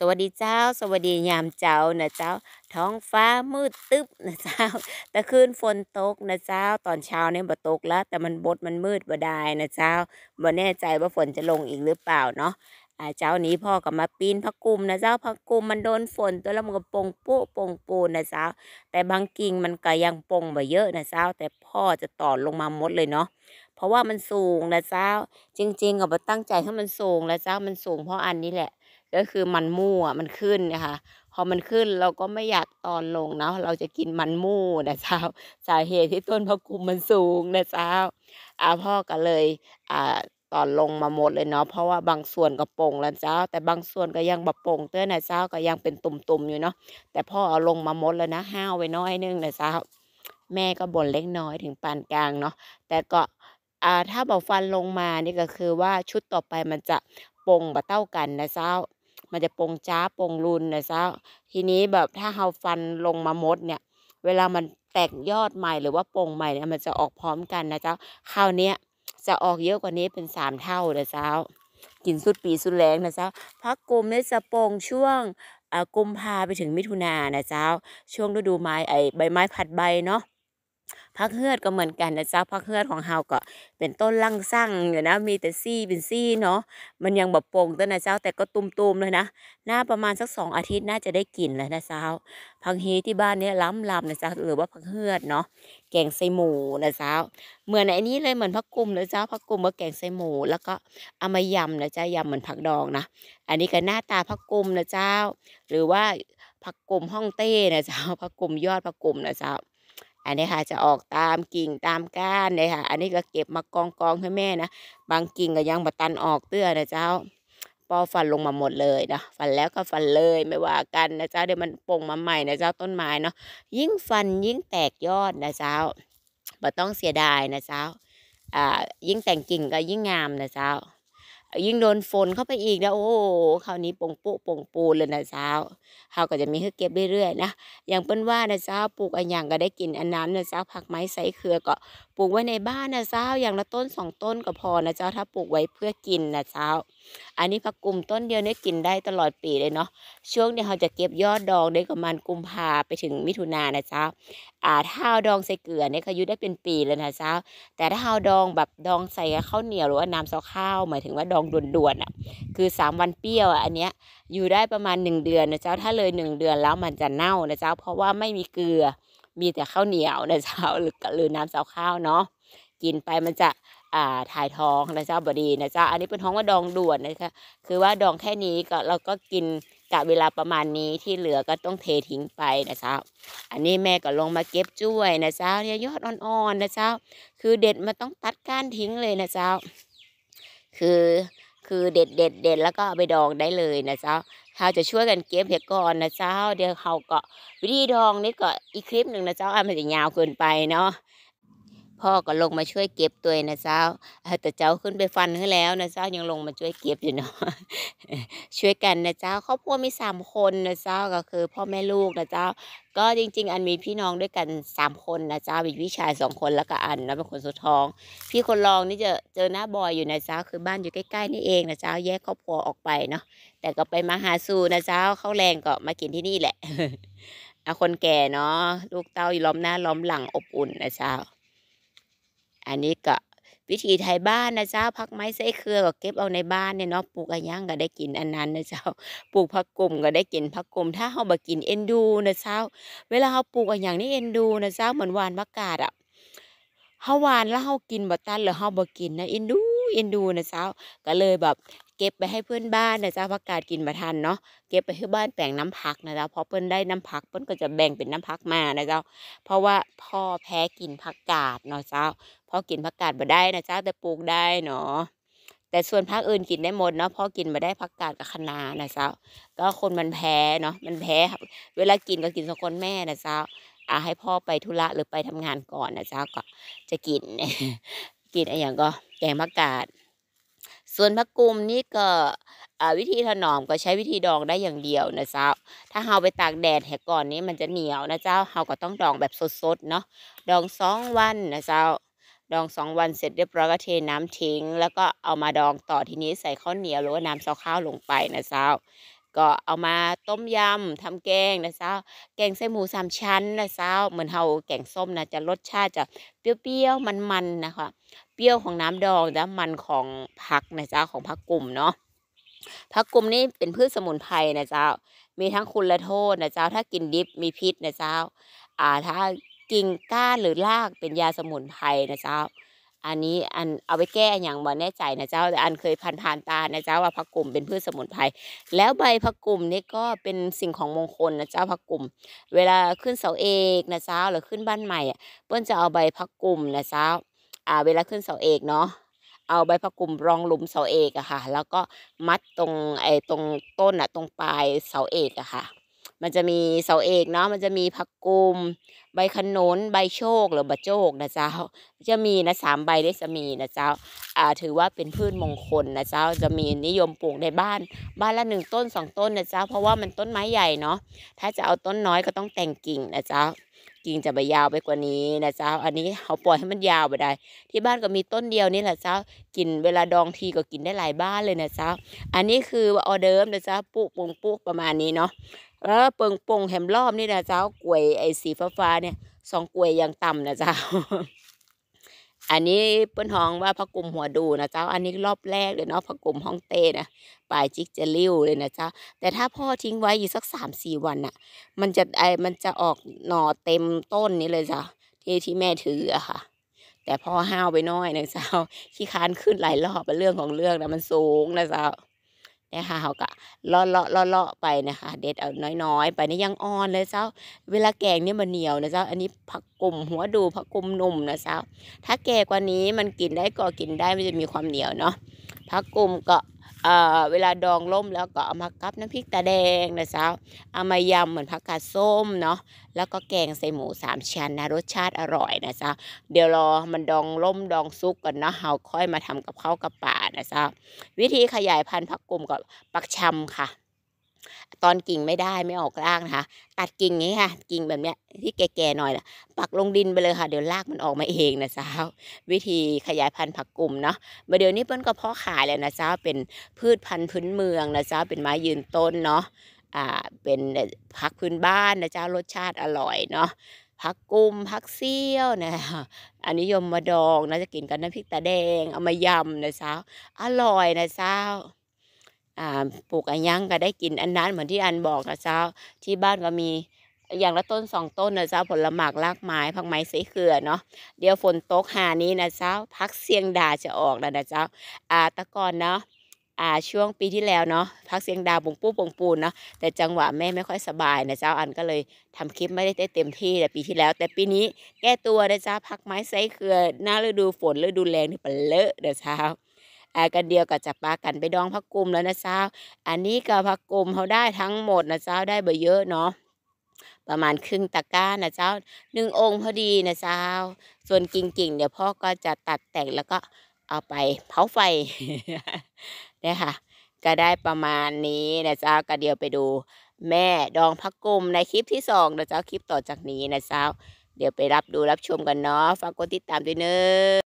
สวัสดีเจ้าสวัสดียามเจ้านะเจ้าท้องฟ้ามืดตึ๊บนะเจ้าแต่คืนฝนตกนะเจ้าตอนเช้าเนี่ยบ่ตกแล้ว แต่มันบดมันมืดบ่ได้นะเจ้าบ่แน่ใจว่าฝนจะลงอีกหรือเปล่าเนาะอ่าเจ้านี้พ่อก็มาปีนพักกุมนะเจ้าพักกุมมันโดนฝนตัวแล้วมันก็ปงปุ๊ปงปูนนะเจ้า แต่บางกิ่งมันก็ยังปงบ่เยอะนะเจ้า แต่พ่อจะต่อลงมาหมดเลยเนาะเพราะว่ามันสูงนะเจ้าจริงๆก็บ่ตั้งใจให้มันสูงนะเจ้ามันสูงเพราะอันนี้แหละก็คือมันมู่อ่ะมันขึ้นนะคะพอมันขึ้นเราก็ไม่อยากตอนลงเนาะเราจะกินมันมู่นะเจ้า สาเหตุที่ต้นพะกุมมันสูงนะเจ้าอ่าพ่อก็เลยอ่าตอนลงมาหมดเลยเนาะเพราะว่าบางส่วนก็โป่งแล้วเจ้า แต่บางส่วนก็ยังบบโป่งเต้นนะเจ้าก็ยังเป็นตุ่มๆอยู่เนาะแต่พ่อเอาลงมาหมดแล้วนะห้าวไว้น้อยนึงนะเจ้า แม่ก็บ่นเล็กน้อยถึงปานกลางเนาะแต่ก็อ่าถ้าบอกฟันลงมานี่ก็คือว่าชุดต่อไปมันจะปงบะเต้ากันนะเจ้ามันจะปงจ้าปงรุนนะซะทีนี้แบบถ้าเราฟันลงมาหมดเนี่ย เวลามันแตกยอดใหม่หรือว่าปงใหม่เนี่ยมันจะออกพร้อมกันนะเจ้าคราวนี้จะออกเยอะกว่านี้เป็นสามเท่านะเจ้า กินสุดปีสุดแรงนะเจ้าพักกลมเนี่ยจะปงช่วงกุมภาไปถึงมิถุนานะเจ้า ช่วงฤดูไม้ไอใบไม้ผัดใบเนาะพักเฮือดก็เหมือนกันนะจ๊ะพักเฮือดของเฮาก็เป็นต้นลังสร้างอยู่นะมีแต่ซี่เป็นซี่เนาะมันยังแบบโป่งต้นนะเจ้าแต่ก็ตุ่มๆเลยนะหน้าประมาณสักสองอาทิตย์น่าจะได้กลิ่นแล้วนะเจ้าผักเฮที่บ้านเนี้ยล้ำลำนะจ๊ะหรือว่าผักเฮือดเนาะแกงไส้หมูนะเจ้าเหมือนไอ้นี้เลยเหมือนผักกุมนะเจ้าผักกุมว่าแกงไส้หมูแล้วก็เอามายำนะเจ้ายำเหมือนผักดองนะ อันนี้ก็หน้าตาผักกุมนะเจ้า หรือว่าผักกุมห้องเต้นะเจ้าผักกุมยอดผักกุมนะเจ้าอันนี้ค่ะจะออกตามกิ่งตามก้านเลยค่ะ อันนี้ก็เก็บมากองกองให้แม่นะ บางกิ่งก็ยังาตันออกเตื้อนะเจ้าปอฟันลงมาหมดเลยนะฟันแล้วก็ฟันเลยไม่ว่ากันนะเจ้า เดี๋ยวมันปงมาใหม่นะเจ้าต้นไม้เนาะยิ่งฟันยิ่งแตกยอดนะเจ้าบ่ต้องเสียดายนะเจ้า อ่า ยิ่งแต่งกิ่งก็ยิ่งงามนะเจ้ายิ่งโดนฝนเข้าไปอีกนะโอ้คราวนี้ปงปุปงปูเลยนะสาวเขาก็จะมีให้เก็บเรื่อยๆนะ อย่างเปิ้นว่านะสาวปลูกอันอย่างก็ได้กินอันนั้นนะสาวผักไม้ใส่เครือก็ปลูกไว้ในบ้านนะเจ้าอย่างละต้นสองต้นก็พอนะเจ้าถ้าปลูกไว้เพื่อกินนะเจ้า อันนี้พักกลุ่มต้นเดียวเนี่ยกินได้ตลอดปีเลยเนาะช่วงเนียเราจะเก็บยอดดองได้ประมาณกุมภาไปถึงมิถุนานะเจ้าอ่าถ้าาดองใส่เกลือเนี่ยเขายุได้เป็นปีเลยนะเจ้า แต่ถ้าเอาดองแบบดองใส่ข้าวเหนียวหรือว่าน้ำซอข้าวหมายถึงว่าดองด่วนๆอ่ะคือสามวันเปรี้ยวอ่ะอันเนี้ยอยู่ได้ประมาณหนึ่งเดือนนะเจ้าถ้าเลยหนึ่งเดือนแล้วมันจะเน่านะเจ้าเพราะว่าไม่มีเกลือมีแต่ข้าวเหนียวนะเจ้าหรือหรือน้ำเ้าข้าวเนาะกินไปมันจะอ่าถ่ายท้องนะเจ้าบดีนะเจ้าอันนี้เป็นท้องว่าดองด่วนนะคะคือว่าดองแค่นี้ก็เราก็กินกะเวลาประมาณนี้ที่เหลือก็ต้องเททิ้งไปนะเจ้าอันนี้แม่ก็ลงมาเก็บจ้วยนะเจ้าเนี่ยยอดอ่อนๆนะเจ้าคือเด็ดมาต้องตัดก้านทิ้งเลยนะเจ้าคือคือเด็ดเด็ดเด็ดแล้วก็เอาไปดองได้เลยนะเจ้าเราจะช่วยกันเก็บเห็ดก่อนนะเจ้า เดี๋ยวเขาก็วิธีดองนี่ก็อีกคลิปหนึ่งนะเจ้าอันมันจะยาวเกินไปเนาะพ่อก็ลงมาช่วยเก็บตัวนะเจ้า แต่เจ้าขึ้นไปฟันขึ้นแล้วนะเจ้า ยังลงมาช่วยเก็บอยู่เนาะ ช่วยกันนะเจ้า ครอบครัวมีสามคนนะเจ้า ก็คือ พ่อแม่ลูกนะเจ้า ก็จริง ๆ อันมีพี่น้องด้วยกันสามคนนะเจ้ามีพี่ชายสองคนแล้วก็อันนะเป็นคนสุดท้อง พี่คนรองนี่จะเจอหน้าบอยอยู่นะเจ้า คือบ้านอยู่ใกล้ๆนี่เองนะเจ้า แยกครอบครัวออกไปเนาะ แต่ก็ไปมาหาสูนะเจ้าเข้าแรงก็มากินที่นี่แหละอาคนแก่เนาะ ลูกเต้าอยู่ล้อมหน้าล้อมหลังอบอุ่นนะเจ้าอันนี้ก็วิธีไทยบ้านนะเจ้าพักไม้ไส้เครือก็เก็บเอาในบ้านเนี่ยเนาะปลูกอะย่างก็ได้กินอันนั้นนะเจ้าปลูกผักกลุ่มก็ได้กินผักกลุ่มถ้าเขาบกินเอ็นดูนะเจ้า เวลาเขาปลูกอะย่างนี่เอ็นดูนะเจ้าเหมือนหวานมะกาดอ่ะเขาหวานแล้วเขากินบ่ตันหรือเขาบกินนะเอ็นดูเอ็นดูนะเจ้า ก็เลยแบบเก็บไปให้เพื่อนบ้านนะเจ้าพักกาดกินมาทันเนาะเก็บไปให้บ้านแปลงน้ำผักนะเจ้าพอเพื่อนได้น้ำผักเพื่อนก็จะแบ่งเป็นน้ำผักมานะเจ้าเพราะว่าพ่อแพ้กินผักกาดเนาะเจ้าพ่อกินผักกาดมาได้นะเจ้าแต่ปลูกได้เนาะแต่ส่วนพักอื่นกินได้หมดเนาะพ่อกินมาได้ผักกาดกับคะน้านะเจ้าก็คนมันแพ้เนาะมันแพ้ เวลากินก็กินสกคนแม่นะเจ้าอาให้พ่อไปธุระหรือไปทำงานก่อนนะเจ้าก็จะกินกินอะไรอย่างก็แกงผักกาดส่วนผักกุมนี่ก็วิธีถนอม ก็ใช้วิธีดองได้อย่างเดียวนะเจ้า ถ้าเฮาไปตากแดดแหก่อนนี้มันจะเหนียวนะเจ้าเฮาก็ต้องดองแบบสดๆ เนาะ ดองสองวันนะเจ้า ดองสองวันเสร็จเรียบร้อยก็เทน้ำทิ้ง แล้วก็เอามาดองต่อทีนี้ใส่ข้าวเหนียวหรือว่าน้ำซอข้าวลงไปนะเจ้าก็เอามาต้มยำทำแกงนะซจ้า แกงไส้หมูสามชั้นนะซจ้า เหมือนเฮาแกงส้มนะจะรสชาติจะเปรี้ยวๆมันๆนะคะ เปรี้ยวของน้ำดองและมันของผักนะจ้าของผักกลุ่มเนาะ ผักกลุ่มนี่เป็นพืชสมุนไพรนะเจ้ามีทั้งคุณและโทษนะเจ้าถ้ากินดิบมีพิษนะเจ้าอ่าถ้ากิ่งก้านหรือรากเป็นยาสมุนไพรนะเจ้าอันนี้อันเอาไปแก้อย่างบ่แน่ใจนะเจ้าแต่อันเคยผ่านผ่านตานะเจ้าว่าผักกลุ่มเป็นพืชสมุนไพรแล้วใบผักกลุ่มนี่ก็เป็นสิ่งของมงคลนะเจ้าผักกลุ่มเวลาขึ้นเสาเอกนะเจ้าหรือขึ้นบ้านใหม่อ่ะเืิอนจะเอาใบผักกลุ่มนะเจ้า อ่าเวลาขึ้นเสาเอกเนาะเอาใบผักกลุ่มรองหลุมเสาเอกอะค่ะ แล้วก็มัดตรงไอ้ตรงต้นอะตรงปลายเสาเอกอะค่ะมันจะมีเสาเอกเนาะ มันจะมีผักกุม ใบขนนใบโชคหรือใบโจกนะเจ้าจะมีนะสามใบได้สมีนะเจ้าอ่าถือว่าเป็นพืชมงคลนะเจ้าจะมีนิยมปลูกในบ้าน บ้านละหนึ่งต้นสองต้นนะเจ้าเพราะว่ามันต้นไม้ใหญ่เนาะ ถ้าจะเอาต้นน้อยก็ต้องแต่งกิ่งนะเจ้ากิ่งจะไปยาวไปกว่านี้นะเจ้าอันนี้เขาปล่อยให้มันยาวไปได้ ที่บ้านก็มีต้นเดียวนี่แหละเจ้ากินเวลาดองทีก็กินได้หลายบ้านเลยนะเจ้าอันนี้คือออเดิมนะเจ้าปุ๊ปงปุ๊ประมาณนี้เนาะเออเปิงปงแหมรอบนี่นะเจ้ากล้วยไอ้สีฟ้าาเนี่ยสองกล้วยยังต่ำนะเจ้า อันนี้เปิ้นห้องว่าพระกลุ่มหัวดูนะเจ้า อันนี้รอบแรกเลยเนาะพระกลุ่มห้องเต้นะปลายจิกจะริ้วเลยนะเจ้าแต่ถ้าพ่อทิ้งไว้อีกสักสามสี่วันอะ่ะ มันจะไอมันจะออกหน่อเต็มต้นนี้เลยจ้าที่ที่แม่ถืออะค่ะแต่พ่อห้าวไปน้อยนะเจ้าขี้คานขึ้นหลายรอบเป็นเรื่องของเรื่องนะ มันสูงนะเจ้านะคะเขาก็เลาะเลาะลลไปนะคะ เด็ดเอาน้อยๆ ไปนี่ยังอ่อนเลยเจ้า เวลาแกงเนี่ยมันเหนียวนะเจ้าอันนี้ผักกลุ่มหัวดูผักกลุ่มหนุ่มนะเจ้าถ้าแก่กว่านี้มันกินได้ก็กินได้มันจะมีความเหนียวเนาะ ผักกลุ่มก็เวลาดองล่มแล้วก็เอามากับน้ำพริกตาแดงนะสาวเอามายำเหมือนผักกาดส้มเนาะแล้วก็แกงใส่หมูสามชั้นนะ รสชาติอร่อยนะสาวเดี๋ยวรอมันดองล่ม ดองซุกก่อนเนาะเฮาค่อยมาทำกับข้าวกับป่านะสาววิธีขยายพันธุ์ผักกลุ่มกับปักชำค่ะตอนกิ่งไม่ได้ไม่ออกรากนะคะตัดกิ่งนี้ค่ะ กิ่งแบบเนี้ยที่แก่ๆหน่อยนะปักลงดินไปเลยค่ะ เดี๋ยวรากมันออกมาเองนะสาววิธีขยายพันธุ์ผักกลุ่มเนาะมาเดี๋ยวนี้เปิ้ลก็เพาะขายแล้วนะสาวเป็นพืชพันธุ์พื้นเมืองนะสาวเป็นไม้ยืนต้นเนาะอ่าเป็นผักพื้นบ้านนะจ้ารสชาติอร่อยเนาะผักกุมผักเสี้ยวนะอันนี้ยมมาดองนะจะกินกันน้ำพริกตาแดง เอามายำนะสาวอร่อยนะสาวปลูกอันยังก็ได้กินอันนั้นเหมือนที่อันบอกนะเจ้าที่บ้านก็มีอย่างละต้นสองต้นนะเจ้าผลหมากรากไม้ผักไม้ใสเขื่อเนาะเดี๋ยวฝนตกหานี้นะเจ้าพักเสียงดาจะออกแล้วนะเจ้าอ่าตะกอนเนาะอ่าช่วงปีที่แล้วเนาะพักเสียงดาวปงปู้ปงปูนเนาะแต่จังหวะแม่ไม่ค่อยสบายนะเจ้าอันก็เลยทำคลิปไม่ได้เต็มที่แต่ปีที่แล้ว แต่ปีนี้แก้ตัวนะเจ้าพักไม้ไซเคือหน้าฤดูฝนฤดูแรงนี่เปเลอะเดี๋ยวเช้าอากันเดียวกับจับปลากันไปดองพักกลุ่มแล้วนะเจ้า อันนี้ก็พักกลุ่มเขาได้ทั้งหมดนะเจ้าได้เบอเยอะเนาะประมาณครึ่งตะกร้านะเจ้าหนึ่งองค์พอดีนะเจ้า ส่วนกิ่งๆ เดี๋ยวพ่อก็จะตัดแต่งแล้วก็เอาไปเผาไฟเนี่ยค่ะ ก็ได้ประมาณนี้นะเจ้าก็เดียวไปดูแม่ดองพักกลมในคลิปที่สองนะเจ้าคลิปต่อจากนี้นะเจ้า เดี๋ยวไปรับดูรับชมกันเนาะฝากกดติดตามด้วยเนอะ